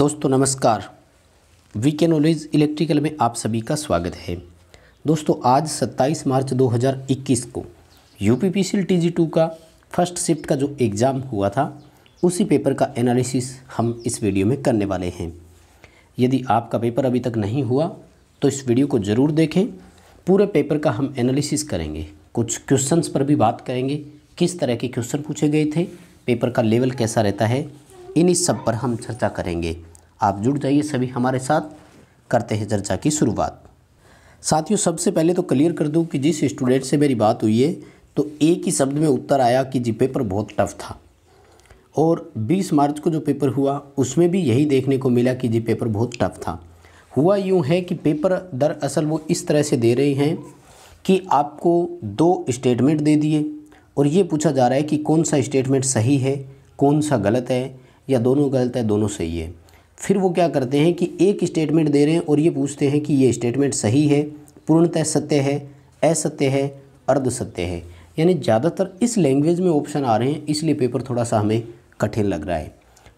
दोस्तों नमस्कार वी के नॉलेज इलेक्ट्रिकल में आप सभी का स्वागत है दोस्तों आज 27 मार्च 2021 को U P P C T two का फर्स्ट शिफ्ट का जो एग्ज़ाम हुआ था उसी पेपर का एनालिसिस हम इस वीडियो में करने वाले हैं यदि आपका पेपर अभी तक नहीं हुआ तो इस वीडियो को ज़रूर देखें पूरे पेपर का हम एनालिसिस करेंगे कुछ क्वेश्चंस पर भी बात करेंगे किस तरह के क्वेश्चन पूछे गए थे पेपर का लेवल कैसा रहता है इन्हीं सब पर हम चर्चा करेंगे आप जुड़ जाइए सभी हमारे साथ करते हैं चर्चा की शुरुआत साथियों सबसे पहले तो क्लियर कर दूं कि जिस स्टूडेंट से मेरी बात हुई है तो एक ही शब्द में उत्तर आया कि जी पेपर बहुत टफ था और 20 मार्च को जो पेपर हुआ उसमें भी यही देखने को मिला कि जी पेपर बहुत टफ था हुआ यूँ है कि पेपर दरअसल वो इस तरह से दे रहे हैं कि आपको दो स्टेटमेंट दे दिए और ये पूछा जा रहा है कि कौन सा स्टेटमेंट सही है कौन सा गलत है या दोनों गलत है दोनों सही है फिर वो क्या करते हैं कि एक स्टेटमेंट दे रहे हैं और ये पूछते हैं कि ये स्टेटमेंट सही है पूर्णतः सत्य है असत्य है अर्ध सत्य है यानी ज़्यादातर इस लैंग्वेज में ऑप्शन आ रहे हैं इसलिए पेपर थोड़ा सा हमें कठिन लग रहा है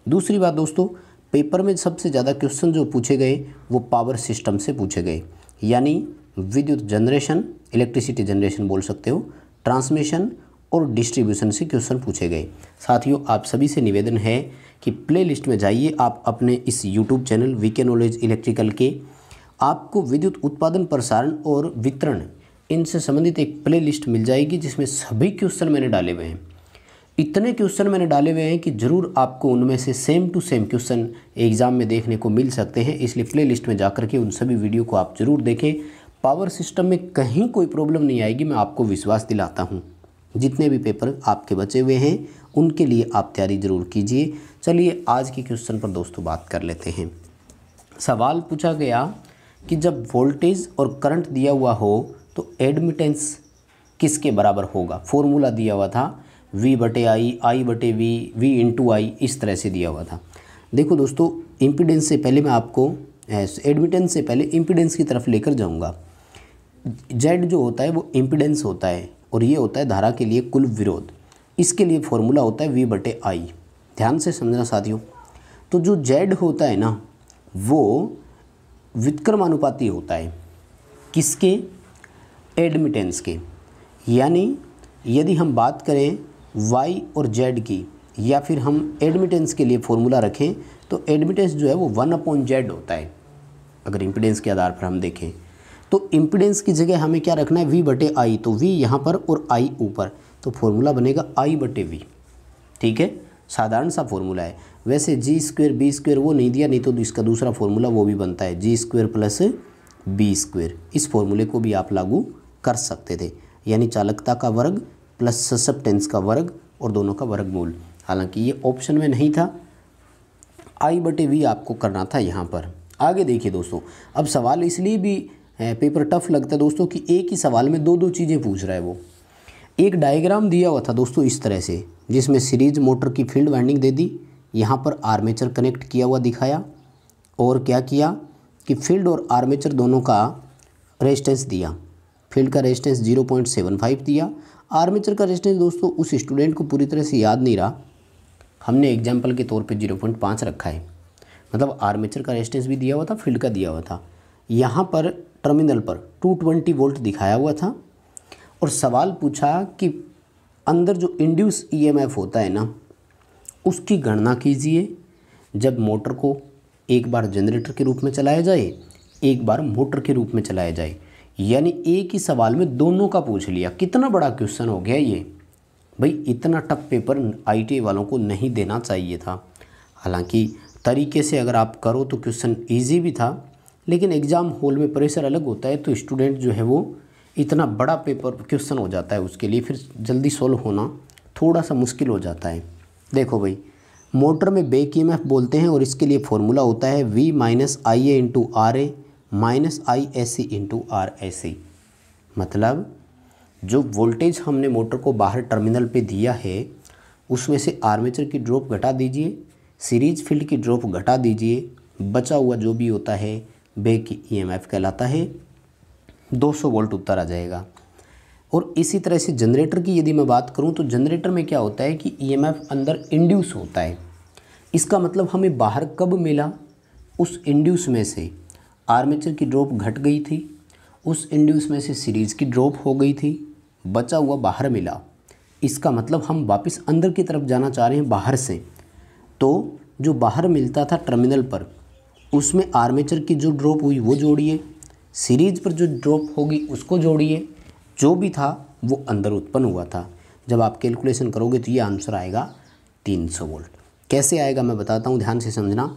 दूसरी बात दोस्तों पेपर में सबसे ज़्यादा क्वेश्चन जो पूछे गए वो पावर सिस्टम से पूछे गए यानी विद्युत जनरेशन इलेक्ट्रिसिटी जनरेशन बोल सकते हो ट्रांसमिशन और डिस्ट्रीब्यूशन से क्वेश्चन पूछे गए साथियों आप सभी से निवेदन है कि प्लेलिस्ट में जाइए आप अपने इस YouTube channel VK knowledge electrical के आपको विद्युत उत्पादन प्रसारण और वितरण इनसे संबंधित एक प्ले मिल जाएगी जिसमें सभी क्वेश्चन मैंने डाले हुए हैं इतने क्वेश्चन मैंने डाले हुए हैं कि ज़रूर आपको उनमें से same to same question exam में देखने को मिल सकते हैं इसलिए प्लेलिस्ट में जाकर के उन सभी वीडियो को आप ज़रूर देखें पावर सिस्टम में कहीं कोई प्रॉब्लम नहीं आएगी मैं आपको विश्वास दिलाता हूँ जितने भी पेपर आपके बचे हुए हैं उनके लिए आप तैयारी ज़रूर कीजिए चलिए आज के क्वेश्चन पर दोस्तों बात कर लेते हैं सवाल पूछा गया कि जब वोल्टेज और करंट दिया हुआ हो तो एडमिटेंस किसके बराबर होगा फॉर्मूला दिया हुआ था वी बटे आई आई बटे वी वी इंटू आई इस तरह से दिया हुआ था देखो दोस्तों इम्पिडेंस से पहले मैं आपको एडमिटेंस से पहले इम्पिडेंस की तरफ लेकर जाऊंगा जेड जो होता है वो इम्पिडेंस होता है और ये होता है धारा के लिए कुल विरोध इसके लिए फॉर्मूला होता है वी बटे आई ध्यान से समझना साथियों तो जो जेड होता है ना वो विक्रमानुपाती होता है किसके एडमिटेंस के यानी यदि हम बात करें वाई और जेड की या फिर हम एडमिटेंस के लिए फॉर्मूला रखें तो एडमिटेंस जो है वो वन अपॉन जेड होता है अगर इम्पिडेंस के आधार पर हम देखें तो इम्पिडेंस की जगह हमें क्या रखना है वी बटे आई तो वी यहाँ पर और आई ऊपर तो फॉर्मूला बनेगा आई बटे वी ठीक है साधारण सा फॉर्मूला है वैसे जी स्क्वेयर बी स्क्वेयर वो नहीं दिया नहीं तो इसका दूसरा फॉर्मूला वो भी बनता है G square plus B square इस फॉर्मूले को भी आप लागू कर सकते थे यानी चालकता का वर्ग प्लस ससेप्टेंस का वर्ग और दोनों का वर्गमूल हालांकि ये ऑप्शन में नहीं था आई बटे वी आपको करना था यहाँ पर आगे देखिए दोस्तों अब सवाल इसलिए भी पेपर टफ लगता है दोस्तों कि एक ही सवाल में दो दो चीज़ें पूछ रहा है वो एक डायग्राम दिया हुआ था दोस्तों इस तरह से जिसमें सीरीज मोटर की फील्ड वाइंडिंग दे दी यहाँ पर आर्मेचर कनेक्ट किया हुआ दिखाया और क्या किया कि फील्ड और आर्मेचर दोनों का रेजिस्टेंस दिया फील्ड का रेजिस्टेंस 0.75 दिया आर्मेचर का रेजिस्टेंस दोस्तों उस स्टूडेंट को पूरी तरह से याद नहीं रहा हमने एग्जाम्पल के तौर पे 0.5 रखा है मतलब आर्मेचर का रेजिस्टेंस भी दिया हुआ था फील्ड का दिया हुआ था यहाँ पर टर्मिनल पर 220 वोल्ट दिखाया हुआ था और सवाल पूछा कि अंदर जो इंड्यूस ईएमएफ e होता है ना उसकी गणना कीजिए जब मोटर को एक बार जनरेटर के रूप में चलाया जाए एक बार मोटर के रूप में चलाया जाए यानी एक ही सवाल में दोनों का पूछ लिया कितना बड़ा क्वेश्चन हो गया ये भाई इतना टफ पेपर आई वालों को नहीं देना चाहिए था हालांकि तरीके से अगर आप करो तो क्वेश्चन इजी भी था लेकिन एग्ज़ाम हॉल में प्रेशर अलग होता है तो स्टूडेंट जो है वो इतना बड़ा पेपर क्वेश्चन हो जाता है उसके लिए फिर जल्दी सॉल्व होना थोड़ा सा मुश्किल हो जाता है देखो भाई मोटर में बेक ई बोलते हैं और इसके लिए फॉर्मूला होता है V minus I A into R A minus I A C into R A C मतलब जो वोल्टेज हमने मोटर को बाहर टर्मिनल पे दिया है उसमें से आर्मेचर की ड्रॉप घटा दीजिए सीरीज फील्ड की ड्रॉप घटा दीजिए बचा हुआ जो भी होता है एम ईएमएफ e कहलाता है 200 वोल्ट उत्तर आ जाएगा और इसी तरह से जनरेटर की यदि मैं बात करूं तो जनरेटर में क्या होता है कि ईएमएफ e अंदर इंड्यूस होता है इसका मतलब हमें बाहर कब मिला उस इंड्यूस में से आर्मेचर की ड्रॉप घट गई थी उस इंड्यूस में से सीरीज़ की ड्रॉप हो गई थी बचा हुआ बाहर मिला इसका मतलब हम वापस अंदर की तरफ जाना चाह रहे हैं बाहर से तो जो बाहर मिलता था टर्मिनल पर उसमें आर्मेचर की जो ड्रॉप हुई वो जोड़िए सीरीज पर जो ड्रॉप होगी उसको जोड़िए जो भी था वो अंदर उत्पन्न हुआ था जब आप कैलकुलेशन करोगे तो ये आंसर आएगा तीन सौ वोल्ट कैसे आएगा मैं बताता हूँ ध्यान से समझना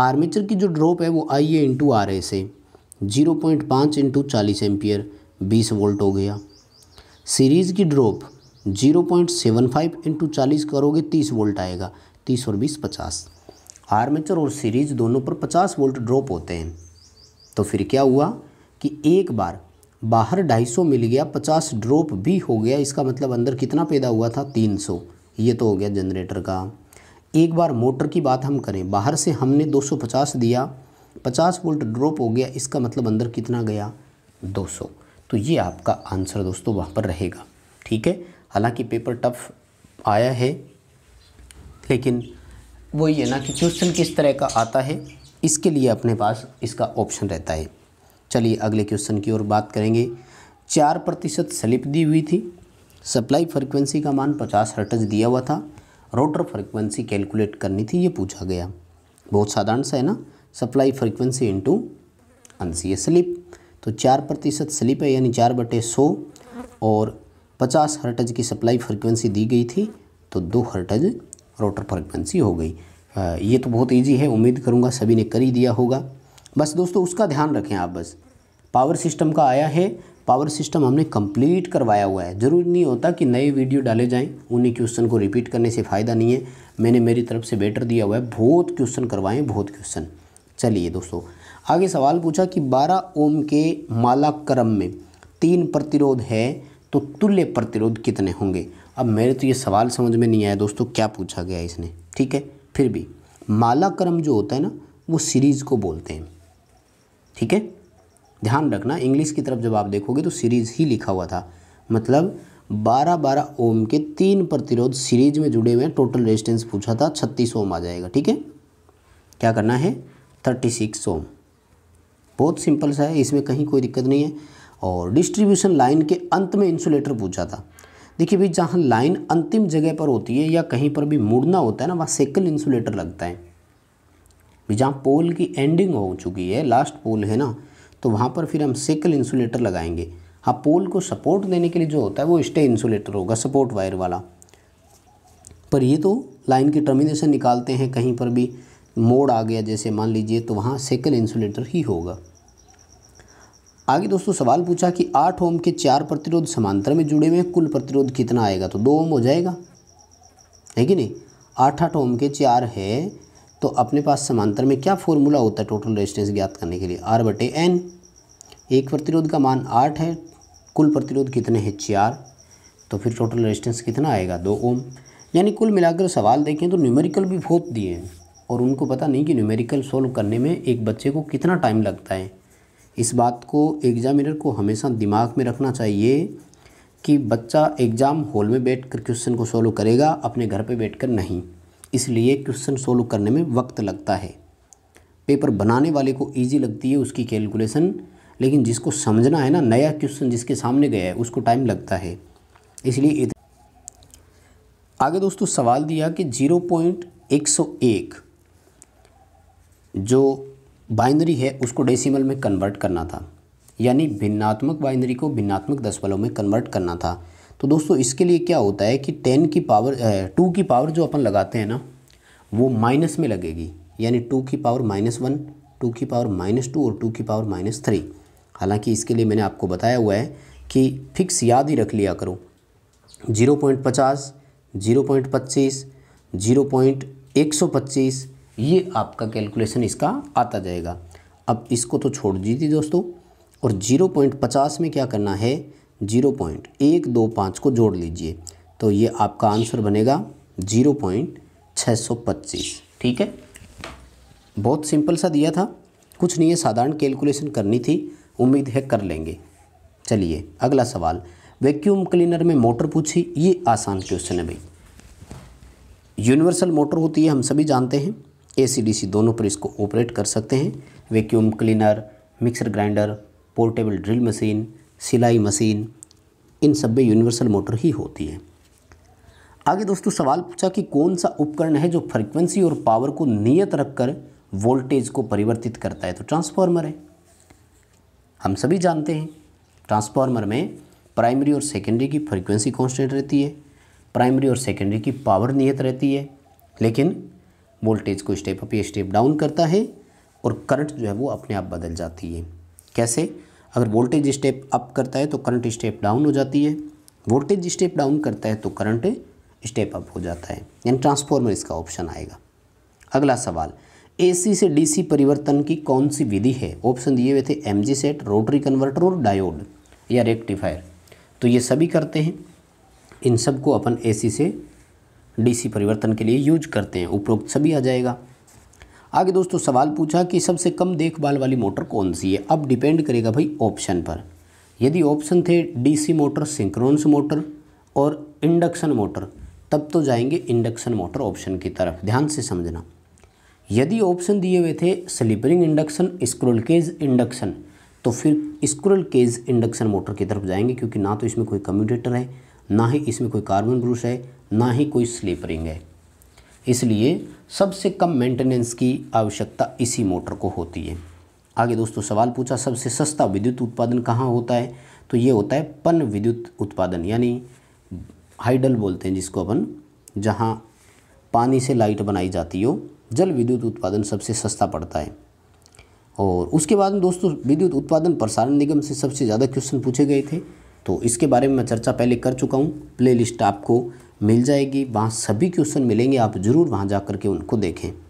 आर्मेचर की जो ड्रॉप है वो आई ए इंटू आर ए से जीरो पॉइंट पाँच इंटू चालीस एम्पियर बीस वोल्ट हो गया सीरीज़ की drop zero point seven five into चालीस करोगे तीस वोल्ट आएगा तीस और बीस पचास आर्मेचर और सीरीज दोनों पर 50 वोल्ट ड्रॉप होते हैं तो फिर क्या हुआ कि एक बार बाहर 250 मिल गया 50 ड्रॉप भी हो गया इसका मतलब अंदर कितना पैदा हुआ था 300 ये तो हो गया जनरेटर का एक बार मोटर की बात हम करें बाहर से हमने 250 दिया 50 वोल्ट ड्रॉप हो गया इसका मतलब अंदर कितना गया 200 तो ये आपका आंसर दोस्तों वहाँ पर रहेगा ठीक है हालांकि पेपर टफ आया है लेकिन वही है ना कि क्वेश्चन किस तरह का आता है इसके लिए अपने पास इसका ऑप्शन रहता है चलिए अगले क्वेश्चन की ओर बात करेंगे चार प्रतिशत स्लिप दी हुई थी सप्लाई फ्रिक्वेंसी का मान पचास हर्टज दिया हुआ था रोटर फ्रिक्वेंसी कैलकुलेट करनी थी ये पूछा गया बहुत साधारण सा है ना सप्लाई फ्रिक्वेंसी इंटू अंसी स्लिप तो चार प्रतिशत स्लिप है यानी चार बटे सौ और पचास हर्टज की सप्लाई फ्रिक्वेंसी दी गई थी तो दो हर्टज रोटर फ्रिक्वेंसी हो गई ये तो बहुत ईजी है उम्मीद करूँगा सभी ने कर ही दिया होगा बस दोस्तों उसका ध्यान रखें आप बस पावर सिस्टम का आया है पावर सिस्टम हमने कंप्लीट करवाया हुआ है ज़रूरी नहीं होता कि नए वीडियो डाले जाएं उन्हीं क्वेश्चन को रिपीट करने से फ़ायदा नहीं है मैंने मेरी तरफ से बेटर दिया हुआ है बहुत क्वेश्चन करवाएं बहुत क्वेश्चन चलिए दोस्तों आगे सवाल पूछा कि 12 ओम के माला क्रम में तीन प्रतिरोध है तो तुल्य प्रतिरोध कितने होंगे अब मेरे तो ये सवाल समझ में नहीं आया दोस्तों क्या पूछा गया इसने ठीक है फिर भी माला क्रम जो होता है ना वो सीरीज़ को बोलते हैं ठीक है ध्यान रखना इंग्लिश की तरफ जब आप देखोगे तो सीरीज़ ही लिखा हुआ था मतलब बारह बारह ओम के तीन प्रतिरोध सीरीज में जुड़े हुए हैं टोटल रेजिस्टेंस पूछा था छत्तीस ओम आ जाएगा ठीक है क्या करना है थर्टी सिक्स ओम बहुत सिंपल सा है इसमें कहीं कोई दिक्कत नहीं है और डिस्ट्रीब्यूशन लाइन के अंत में इंसुलेटर पूछा था देखिए भाई जहाँ लाइन अंतिम जगह पर होती है या कहीं पर भी मुड़ना होता है ना वहाँ सेकल इंसुलेटर लगता है भाई जहाँ पोल की एंडिंग हो चुकी है लास्ट पोल है ना तो वहाँ पर फिर हम सेकल इंसुलेटर लगाएंगे हाँ पोल को सपोर्ट देने के लिए जो होता है वो स्टे इंसुलेटर होगा सपोर्ट वायर वाला पर ये तो लाइन की टर्मिनेशन निकालते हैं कहीं पर भी मोड़ आ गया जैसे मान लीजिए तो वहाँ सेकल इंसुलेटर ही होगा आगे दोस्तों सवाल पूछा कि आठ ओम के चार प्रतिरोध समांतर में जुड़े हुए हैं कुल प्रतिरोध कितना आएगा तो दो ओम हो जाएगा है कि नहीं आठ आठ ओम के चार है तो अपने पास समांतर में क्या फॉर्मूला होता है टोटल रेजिस्टेंस ज्ञात करने के लिए आर बटे एन एक प्रतिरोध का मान आठ है कुल प्रतिरोध कितने हैं चार तो फिर टोटल रेजिस्टेंस कितना आएगा दो ओम यानी कुल मिलाकर सवाल देखें तो न्यूमेरिकल भी बहुत दिए हैं और उनको पता नहीं कि न्यूमेरिकल सॉल्व करने में एक बच्चे को कितना टाइम लगता है इस बात को एग्ज़ामिनर को हमेशा दिमाग में रखना चाहिए कि बच्चा एग्ज़ाम हॉल में बैठ कर क्वेश्चन को सॉल्व करेगा अपने घर पे बैठकर नहीं इसलिए क्वेश्चन सॉल्व करने में वक्त लगता है पेपर बनाने वाले को ईजी लगती है उसकी कैलकुलेशन लेकिन जिसको समझना है ना नया क्वेश्चन जिसके सामने गया है उसको टाइम लगता है इसलिए आगे दोस्तों सवाल दिया कि ज़ीरो पॉइंट एक सौ एक जो बाइनरी है उसको डेसिमल में कन्वर्ट करना था यानी भिन्नात्मक बाइनरी को भिन्नात्मक दशमलव में कन्वर्ट करना था तो दोस्तों इसके लिए क्या होता है कि टेन की पावर टू की पावर जो अपन लगाते हैं ना वो माइनस में लगेगी यानी टू की पावर माइनस वन टू की पावर माइनस टू और टू की पावर माइनस थ्री हालांकि इसके लिए मैंने आपको बताया हुआ है कि फिक्स याद ही रख लिया करो ज़ीरो पॉइंट पचास ज़ीरो पॉइंट पच्चीस ज़ीरो पॉइंट एक सौ पच्चीस ये आपका कैलकुलेशन इसका आता जाएगा अब इसको तो छोड़ दीजिए दोस्तों और जीरो पॉइंट पचास में क्या करना है जीरो पॉइंट एक दो पाँच को जोड़ लीजिए तो ये आपका आंसर बनेगा जीरो पॉइंट छः सौ पच्चीस ठीक है बहुत सिंपल सा दिया था कुछ नहीं है साधारण कैलकुलेशन करनी थी उम्मीद है कर लेंगे चलिए अगला सवाल वैक्यूम क्लीनर में मोटर पूछी ये आसान क्वेश्चन है भाई यूनिवर्सल मोटर होती है हम सभी जानते हैं ए सी डी सी दोनों पर इसको ऑपरेट कर सकते हैं vacuum cleaner mixer grinder portable drill machine सिलाई मशीन इन सब में यूनिवर्सल मोटर ही होती है आगे दोस्तों सवाल पूछा कि कौन सा उपकरण है जो फ्रिक्वेंसी और पावर को नियत रखकर वोल्टेज को परिवर्तित करता है तो ट्रांसफार्मर है हम सभी जानते हैं ट्रांसफार्मर में प्राइमरी और सेकेंडरी की फ्रिक्वेंसी कॉन्स्टेंट रहती है प्राइमरी और सेकेंडरी की पावर नियत रहती है लेकिन वोल्टेज को स्टेप अप या स्टेप डाउन करता है और करंट जो है वो अपने आप बदल जाती है कैसे अगर वोल्टेज स्टेप अप करता है तो करंट स्टेप डाउन हो जाती है वोल्टेज स्टेप डाउन करता है तो करंट स्टेप अप हो जाता है यानी ट्रांसफॉर्मर इसका ऑप्शन आएगा अगला सवाल एसी से डीसी परिवर्तन की कौन सी विधि है ऑप्शन दिए हुए थे एमजी सेट रोटरी कन्वर्टर और डायोड या रेक्टिफायर तो ये सभी करते हैं इन सब को अपन एसी से डीसी परिवर्तन के लिए यूज करते हैं उपरोक्त सभी आ जाएगा आगे दोस्तों सवाल पूछा कि सबसे कम देखभाल वाली मोटर कौन सी है अब डिपेंड करेगा भाई ऑप्शन पर यदि ऑप्शन थे डीसी मोटर सिंक्रोनस मोटर और इंडक्शन मोटर तब तो जाएंगे इंडक्शन मोटर ऑप्शन की तरफ ध्यान से समझना यदि ऑप्शन दिए हुए थे slip ring induction squirrel cage induction तो फिर स्क्रोल केज इंडक्शन मोटर की तरफ जाएंगे क्योंकि ना तो इसमें कोई कम्यूटेटर है ना ही इसमें कोई कार्बन ब्रूश है ना ही कोई स्लिप रिंग है इसलिए सबसे कम मेंटेनेंस की आवश्यकता इसी मोटर को होती है आगे दोस्तों सवाल पूछा सबसे सस्ता विद्युत उत्पादन कहाँ होता है तो ये होता है पन विद्युत उत्पादन यानी हाइडल बोलते हैं जिसको अपन जहाँ पानी से लाइट बनाई जाती हो जल विद्युत उत्पादन सबसे सस्ता पड़ता है और उसके बाद दोस्तों विद्युत उत्पादन प्रसारण निगम से सबसे ज़्यादा क्वेश्चन पूछे गए थे तो इसके बारे में मैं चर्चा पहले कर चुका हूँ प्लेलिस्ट आपको मिल जाएगी वहाँ सभी क्वेश्चन मिलेंगे आप ज़रूर वहाँ जा कर के उनको देखें